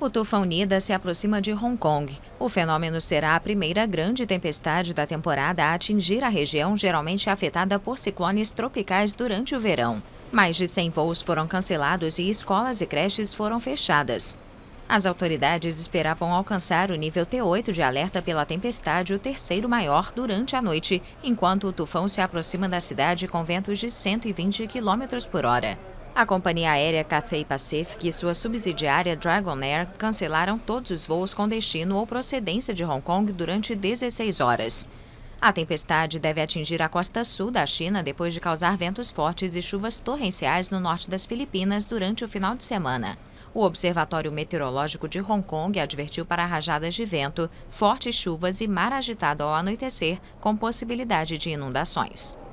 O Tufão Nida se aproxima de Hong Kong. O fenômeno será a primeira grande tempestade da temporada a atingir a região geralmente afetada por ciclones tropicais durante o verão. Mais de 100 voos foram cancelados e escolas e creches foram fechadas. As autoridades esperavam alcançar o nível T8 de alerta pela tempestade, o terceiro maior, durante a noite, enquanto o tufão se aproxima da cidade com ventos de 120 km por hora. A companhia aérea Cathay Pacific e sua subsidiária Dragonair cancelaram todos os voos com destino ou procedência de Hong Kong durante 16 horas. A tempestade deve atingir a costa sul da China depois de causar ventos fortes e chuvas torrenciais no norte das Filipinas durante o final de semana. O Observatório Meteorológico de Hong Kong advertiu para rajadas de vento, fortes chuvas e mar agitado ao anoitecer, com possibilidade de inundações.